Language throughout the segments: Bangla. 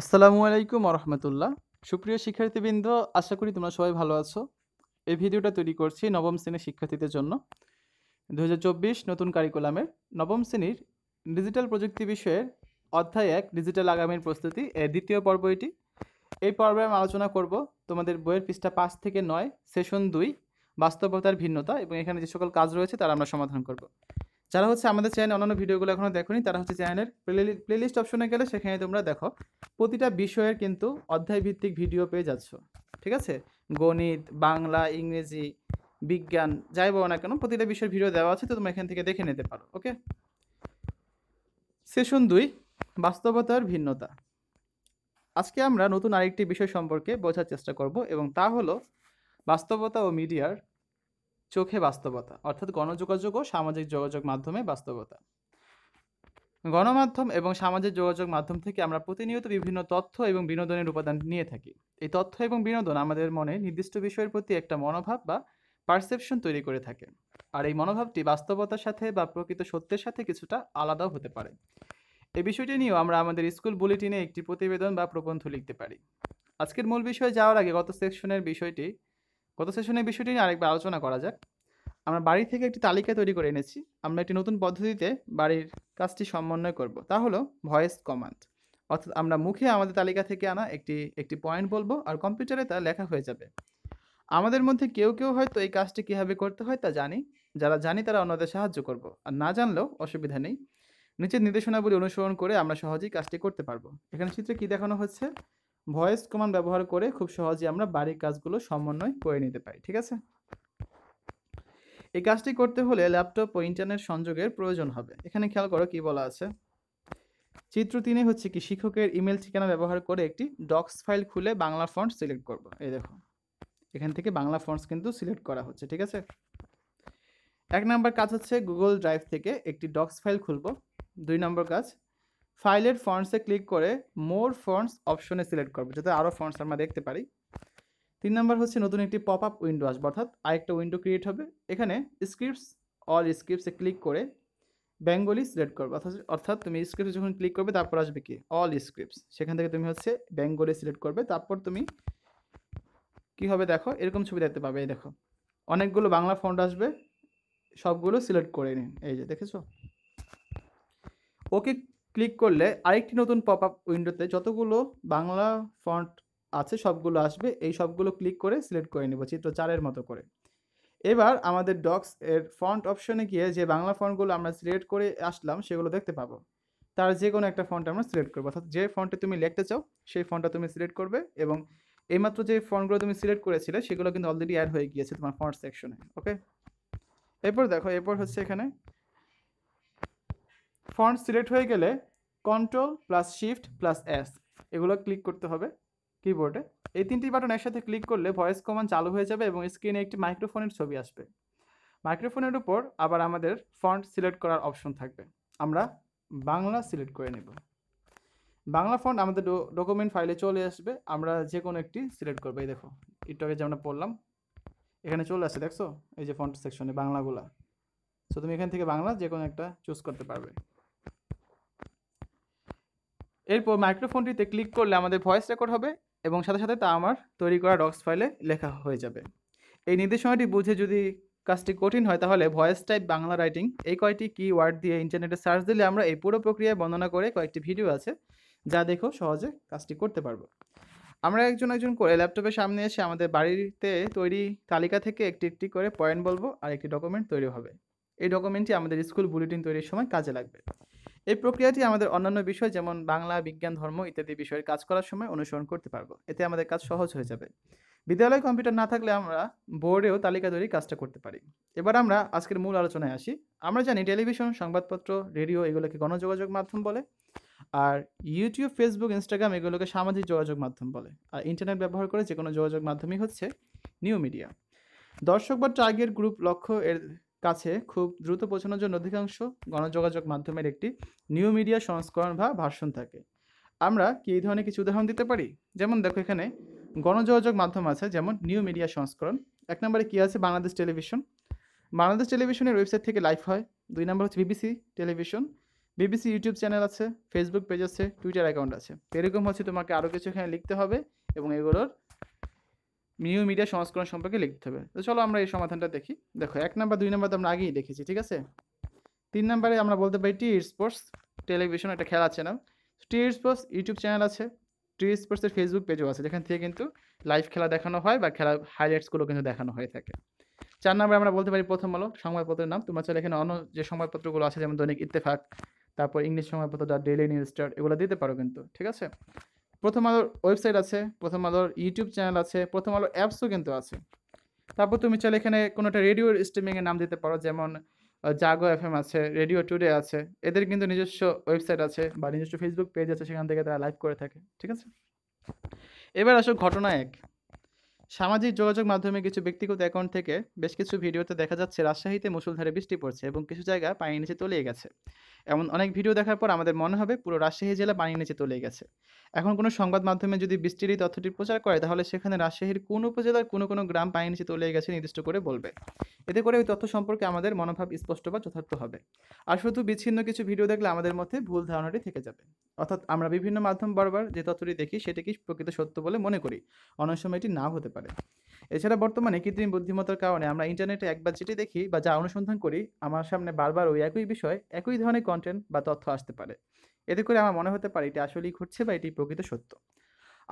আসসালামু আলাইকুম আরহামতুল্লাহ সুপ্রিয় শিক্ষার্থীবৃন্দ আশা করি তোমরা সবাই ভালো আছো এই ভিডিওটা তৈরি করছি নবম শ্রেণীর শিক্ষার্থীদের জন্য দু নতুন কারিকুলামের নবম শ্রেণীর ডিজিটাল প্রযুক্তি বিষয়ের অধ্যায় এক ডিজিটাল আগামীর প্রস্তুতি এর দ্বিতীয় পর্ব এটি এই পর্বে আমি আলোচনা করব তোমাদের বইয়ের পৃষ্ঠা পাঁচ থেকে নয় সেশন দুই বাস্তবতার ভিন্নতা এবং এখানে যে সকল কাজ রয়েছে তার আমরা সমাধান করব যারা হচ্ছে আমাদের চ্যানেল অন্যান্য ভিডিওগুলো এখনও দেখোনি তারা হচ্ছে চ্যানেলের প্লে লিস্ট অপশনে গেলে সেখানে তোমরা দেখো প্রতিটা বিষয়ের কিন্তু অধ্যায়ভিত্তিক ভিডিও পেয়ে যাচ্ছ ঠিক আছে গণিত বাংলা ইংরেজি বিজ্ঞান যাই বলো না কেন প্রতিটা বিষয়ের ভিডিও দেওয়া আছে তো তোমরা এখান থেকে দেখে নিতে পারো ওকে সেশন দুই বাস্তবতার ভিন্নতা আজকে আমরা নতুন আরেকটি বিষয় সম্পর্কে বোঝার চেষ্টা করব এবং তা হলো বাস্তবতা ও মিডিয়ার চোখে বাস্তবতা অর্থাৎ গণযোগাযোগ ও সামাজিক যোগাযোগ মাধ্যমে বাস্তবতা গণমাধ্যম এবং সামাজিক যোগাযোগ মাধ্যম থেকে আমরা প্রতিনিয়ত বিভিন্ন তথ্য এবং বিনোদনের উপাদান নিয়ে থাকি এই তথ্য এবং বিনোদন আমাদের মনে নির্দিষ্ট বিষয়ের প্রতি একটা মনোভাব বা পারসেপশন তৈরি করে থাকে আর এই মনোভাবটি বাস্তবতার সাথে বা প্রকৃত সত্যের সাথে কিছুটা আলাদাও হতে পারে এই বিষয়টি নিয়েও আমরা আমাদের স্কুল বুলেটিনে একটি প্রতিবেদন বা প্রবন্ধ লিখতে পারি আজকের মূল বিষয়ে যাওয়ার আগে গত সেকশনের বিষয়টি গত সেশনে বিষয়টি নিয়ে আরেকবার আলোচনা করা যাক আমরা বাড়ি থেকে একটি তালিকা তৈরি করে এনেছি আমরা একটি নতুন পদ্ধতিতে বাড়ির কাজটি সমন্বয় করব তা হলো ভয়েস কমান্ড অর্থাৎ আমরা মুখে আমাদের তালিকা থেকে আনা একটি একটি পয়েন্ট বলবো আর কম্পিউটারে তা লেখা হয়ে যাবে আমাদের মধ্যে কেউ কেউ হয়তো এই কাজটি কীভাবে করতে হয় তা জানি যারা জানি তারা অন্যদের সাহায্য করব আর না জানলেও অসুবিধা নেই নিচের নির্দেশনাগুলি অনুসরণ করে আমরা সহজেই কাজটি করতে পারবো এখানে চিত্রে কী দেখানো হচ্ছে ভয়েস কমান ব্যবহার করে খুব সহজে আমরা বাড়ির কাজগুলো সমন্বয় করে নিতে পারি ঠিক আছে এই কাজটি করতে হলে ল্যাপটপ ও ইন্টারনেট সংযোগের প্রয়োজন হবে এখানে খেয়াল করো কি বলা আছে চিত্র তিনে হচ্ছে কি শিক্ষকের ইমেল ঠিকানা ব্যবহার করে একটি ডক্স ফাইল খুলে বাংলা ফন্ট সিলেক্ট করব এই দেখো এখান থেকে বাংলা ফন্টস কিন্তু সিলেক্ট করা হচ্ছে ঠিক আছে এক নম্বর কাজ হচ্ছে গুগল ড্রাইভ থেকে একটি ডক্স ফাইল খুলব দুই নম্বর কাজ ফাইলের ফন্টসে ক্লিক করে মোর ফন্টস অপশনে সিলেক্ট করবো যাতে আরও ফন্টস আমরা দেখতে পারি তিন নম্বর হচ্ছে নতুন একটি পপ আপ উইন্ডো আসবে অর্থাৎ আরেকটা উইন্ডো ক্রিয়েট হবে এখানে স্ক্রিপ্টস অল স্ক্রিপ্টসে ক্লিক করে বেঙ্গলি সিলেক্ট করবে অর্থাৎ অর্থাৎ তুমি স্ক্রিপ্টে যখন ক্লিক করবে তারপর আসবে কি অল স্ক্রিপ্টস সেখান থেকে তুমি হচ্ছে বেঙ্গলি সিলেক্ট করবে তারপর তুমি কি হবে দেখো এরকম ছবি দেখতে পাবে এই দেখো অনেকগুলো বাংলা ফন্ট আসবে সবগুলো সিলেক্ট করে নিন এই যে দেখেছো ওকে ক্লিক করলে আরেকটি নতুন পপ আপ উইন্ডোতে যতগুলো বাংলা ফন্ট আছে সবগুলো আসবে এই সবগুলো ক্লিক করে সিলেক্ট করে নেব চিত্র চারের মতো করে এবার আমাদের ডক্স এর ফন্ট অপশনে গিয়ে যে বাংলা ফন্টগুলো আমরা সিলেক্ট করে আসলাম সেগুলো দেখতে পাবো তার যে কোনো একটা ফন্ট আমরা সিলেক্ট করবো অর্থাৎ যে ফন্টে তুমি লিখতে চাও সেই ফন্টটা তুমি সিলেক্ট করবে এবং এইমাত্র যে ফন্টগুলো তুমি সিলেক্ট করেছিলে সেগুলো কিন্তু অলরেডি অ্যাড হয়ে গিয়েছে তোমার ফন্ট সেকশনে ওকে এরপর দেখো এরপর হচ্ছে এখানে ফন্ট সিলেক্ট হয়ে গেলে control plus shift plus S এগুলো ক্লিক করতে হবে কিবোর্ডে এই তিনটি বাটন একসাথে ক্লিক করলে ভয়েস কমান চালু হয়ে যাবে এবং স্ক্রিনে একটি মাইক্রোফোনের ছবি আসবে মাইক্রোফোনের উপর আবার আমাদের ফন্ট সিলেক্ট করার অপশন থাকবে আমরা বাংলা সিলেক্ট করে নেব বাংলা ফন্ট আমাদের ডকুমেন্ট ফাইলে চলে আসবে আমরা যে কোনো একটি সিলেক্ট করবো এই দেখো ইটকে আগে যে আমরা পড়লাম এখানে চলে আসছে দেখছো এই যে ফন্ট সেকশনে বাংলাগুলা সো তুমি এখান থেকে বাংলা যে কোনো একটা চুজ করতে পারবে এরপর মাইক্রোফোনটিতে ক্লিক করলে আমাদের ভয়েস রেকর্ড হবে এবং সাথে সাথে তা আমার তৈরি করা ডক্স ফাইলে লেখা হয়ে যাবে এই নির্দেশনাটি বুঝে যদি কাজটি কঠিন হয় তাহলে ভয়েস টাইপ বাংলা রাইটিং এই কয়েকটি কিওয়ার্ড দিয়ে ইন্টারনেটে সার্চ দিলে আমরা এই পুরো প্রক্রিয়ায় বর্ণনা করে কয়েকটি ভিডিও আছে যা দেখো সহজে কাজটি করতে পারবো আমরা একজন একজন করে ল্যাপটপের সামনে এসে আমাদের বাড়িতে তৈরি তালিকা থেকে একটি একটি করে পয়েন্ট বলবো আর একটি ডকুমেন্ট তৈরি হবে এই ডকুমেন্টটি আমাদের স্কুল বুলেটিন তৈরির সময় কাজে লাগবে এই প্রক্রিয়াটি আমাদের অন্যান্য বিষয় যেমন বাংলা বিজ্ঞান ধর্ম ইত্যাদি বিষয়ের কাজ করার সময় অনুসরণ করতে পারবো এতে আমাদের কাজ সহজ হয়ে যাবে বিদ্যালয়ে কম্পিউটার না থাকলে আমরা বোর্ডেও তালিকা তৈরি কাজটা করতে পারি এবার আমরা আজকের মূল আলোচনায় আসি আমরা জানি টেলিভিশন সংবাদপত্র রেডিও এগুলোকে গণযোগাযোগ মাধ্যম বলে আর ইউটিউব ফেসবুক ইনস্টাগ্রাম এগুলোকে সামাজিক যোগাযোগ মাধ্যম বলে আর ইন্টারনেট ব্যবহার করে যে কোনো যোগাযোগ মাধ্যমই হচ্ছে নিউ মিডিয়া দর্শক বা টার্গেট গ্রুপ লক্ষ্য এর কাছে খুব দ্রুত পৌঁছানোর জন্য অধিকাংশ গণযোগাযোগ মাধ্যমের একটি নিউ মিডিয়া সংস্করণ বা ভার্সন থাকে আমরা কি এই ধরনের কিছু উদাহরণ দিতে পারি যেমন দেখো এখানে গণযোগাযোগ মাধ্যম আছে যেমন নিউ মিডিয়া সংস্করণ এক নম্বরে কী আছে বাংলাদেশ টেলিভিশন বাংলাদেশ টেলিভিশনের ওয়েবসাইট থেকে লাইভ হয় দুই নম্বর হচ্ছে BBC television BBC YouTube channel আছে ফেসবুক পেজ আছে টুইটার অ্যাকাউন্ট আছে এরকম হচ্ছে তোমাকে আরও কিছু এখানে লিখতে হবে এবং এগুলোর নিউ মিডিয়া সংস্করণ সম্পর্কে লিখতে হবে তো চলো আমরা এই সমাধানটা দেখি দেখো এক নাম্বার দুই নাম্বার তো আমরা আগেই দেখেছি ঠিক আছে তিন নাম্বারে আমরা বলতে পারি টি স্পোর্টস টেলিভিশন একটা খেলা আছে না টি স্পোর্টস ইউটিউব চ্যানেল আছে টি স্পোর্টসের ফেসবুক পেজও আছে যেখান থেকে কিন্তু লাইভ খেলা দেখানো হয় বা খেলার হাইলাইটসগুলো কিন্তু দেখানো হয়ে থাকে চার নাম্বারে আমরা বলতে পারি প্রথম আলো সংবাদপত্রের নাম তোমার চলে এখানে অন্য যে সংবাদপত্রগুলো আছে যেমন দৈনিক ইত্তেফাক তারপর ইংলিশ সংবাদপত্র দ্য ডেইলি নিউজ স্টার এগুলো দিতে পারো কিন্তু ঠিক আছে প্রথম আলোর ওয়েবসাইট আছে প্রথম আলোর ইউটিউব চ্যানেল আছে প্রথম আলোর অ্যাপসও কিন্তু আছে তারপর তুমি চাইলে এখানে কোনো একটা রেডিওর স্ট্রিমিংয়ের নাম দিতে পারো যেমন জাগো এফ এম আছে রেডিও টুডে আছে এদের কিন্তু নিজস্ব ওয়েবসাইট আছে বা নিজস্ব ফেসবুক পেজ আছে সেখান থেকে তারা লাইভ করে থাকে ঠিক আছে এবার আসো ঘটনা এক সামাজিক যোগাযোগ মাধ্যমে কিছু ব্যক্তিগত অ্যাকাউন্ট থেকে বেশ কিছু ভিডিওতে দেখা যাচ্ছে রাজশাহীতে মুসলধারে বৃষ্টি পড়ছে এবং কিছু জায়গা পানির নিচে তলিয়ে গেছে এমন অনেক ভিডিও দেখার পর আমাদের মনে হবে পুরো রাজশাহী জেলা পানির নিচে তলিয়ে গেছে এখন কোনো সংবাদ মাধ্যমে যদি বৃষ্টির এই তথ্যটি প্রচার করে তাহলে সেখানে রাজশাহীর কোন উপজেলার কোনো কোনো গ্রাম পানির নিচে তলিয়ে গেছে নির্দিষ্ট করে বলবে এতে করে ওই তথ্য সম্পর্কে আমাদের মনোভাব স্পষ্ট বা যথার্থ হবে আর শুধু বিচ্ছিন্ন কিছু ভিডিও দেখলে আমাদের মধ্যে ভুল ধারণাটি থেকে যাবে অর্থাৎ আমরা বিভিন্ন মাধ্যম বারবার যে তথ্যটি দেখি সেটিকে প্রকৃত সত্য বলে মনে করি অনেক সময় এটি নাও হতে পারে এছাড়া বর্তমানে কৃত্রিম বুদ্ধিমত্তার কারণে আমরা ইন্টারনেটে একবার যেটি দেখি বা যা অনুসন্ধান করি আমার সামনে বারবার ওই একই বিষয় একই ধরনের কন্টেন্ট বা তথ্য আসতে পারে এতে করে আমার মনে হতে পারে এটি আসলেই ঘটছে বা এটি প্রকৃত সত্য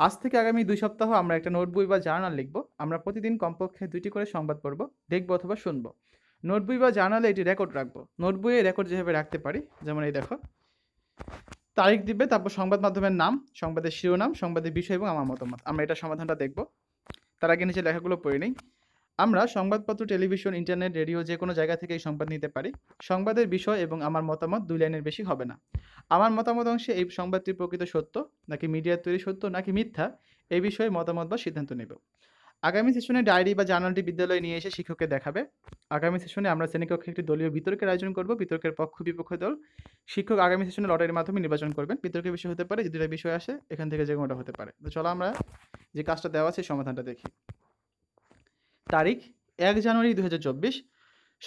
আজ থেকে আগামী দুই সপ্তাহ আমরা একটা নোটবই বা জার্নাল লিখব আমরা প্রতিদিন কমপক্ষে দুইটি করে সংবাদ পড়ব দেখব অথবা শুনব নোটবই বা জার্নালে এটি রেকর্ড রাখবো নোটবইয়ে রেকর্ড যেভাবে রাখতে পারি যেমন এই দেখো তারিখ দিবে তারপর সংবাদ মাধ্যমের নাম সংবাদের শিরোনাম সংবাদের বিষয় এবং আমার মতামত আমরা এটা সমাধানটা দেখব তার আগে নিচে লেখাগুলো পড়ে নেই আমরা সংবাদপত্র টেলিভিশন ইন্টারনেট রেডিও যে কোনো জায়গা থেকে এই সংবাদ নিতে পারি সংবাদের বিষয় এবং আমার মতামত দুই লাইনের বেশি হবে না আমার মতামত অংশে এই সংবাদটি প্রকৃত সত্য নাকি মিডিয়ার তৈরি সত্য নাকি মিথ্যা এই বিষয়ে মতামত বা সিদ্ধান্ত নেব আগামী সেশনে ডায়েরি বা জার্নালটি বিদ্যালয়ে নিয়ে এসে শিক্ষককে দেখাবে আগামী সেশনে আমরা শ্রেণীকক্ষে একটি দলীয় বিতর্কের আয়োজন করব বিতর্কের পক্ষ বিপক্ষ দল শিক্ষক আগামী সেশনে লটারির মাধ্যমে নির্বাচন করবেন বিতর্কের বিষয় হতে পারে যে দুটা বিষয় আসে এখান থেকে যে কোনোটা হতে পারে তো চলো আমরা যে কাজটা দেওয়া আছে সমাধানটা দেখি তারিখ এক জানুয়ারি দু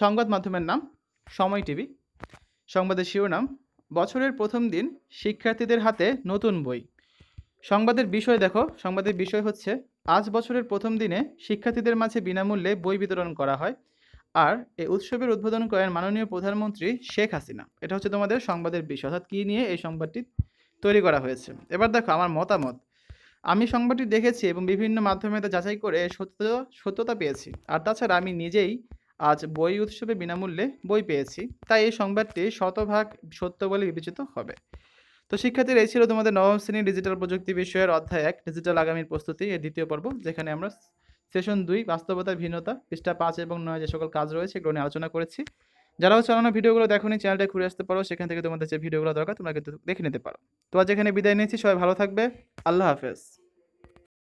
সংবাদ মাধ্যমের নাম সময় টিভি সংবাদের শিরোনাম বছরের প্রথম দিন শিক্ষার্থীদের হাতে নতুন বই সংবাদের বিষয় দেখো সংবাদের বিষয় হচ্ছে আজ বছরের প্রথম দিনে শিক্ষার্থীদের মাঝে বিনামূল্যে বই বিতরণ করা হয় আর এই উৎসবের উদ্বোধন করেন মাননীয় প্রধানমন্ত্রী শেখ হাসিনা এটা হচ্ছে তোমাদের সংবাদের বিষয় অর্থাৎ কী নিয়ে এই সংবাদটি তৈরি করা হয়েছে এবার দেখো আমার মতামত আমি সংবাদটি দেখেছি এবং বিভিন্ন মাধ্যমে তা যাচাই করে সত্য সত্যতা পেয়েছি আর তাছাড়া আমি নিজেই আজ বই উৎসবে বিনামূল্যে বই পেয়েছি তাই এই সংবাদটি শতভাগ সত্য বলে বিবেচিত হবে তো শিক্ষার্থীরা এই ছিল তোমাদের নবম শ্রেণী ডিজিটাল প্রযুক্তি বিষয়ের অধ্যায় এক ডিজিটাল আগামীর প্রস্তুতি এর দ্বিতীয় পর্ব যেখানে আমরা সেশন দুই বাস্তবতার ভিন্নতা পৃষ্ঠা পাঁচ এবং নয় যে সকল কাজ রয়েছে এগুলো নিয়ে আলোচনা করেছি যারা হচ্ছে অন্যান্য ভিডিওগুলো দেখোনি চ্যানেলটা ঘুরে আসতে পারো সেখান থেকে তোমাদের যে ভিডিওগুলো দরকার তোমরা কিন্তু দেখে নিতে পারো তো আজ এখানে বিদায় নিয়েছি সবাই ভালো থাকবে আল্লাহ হাফেজ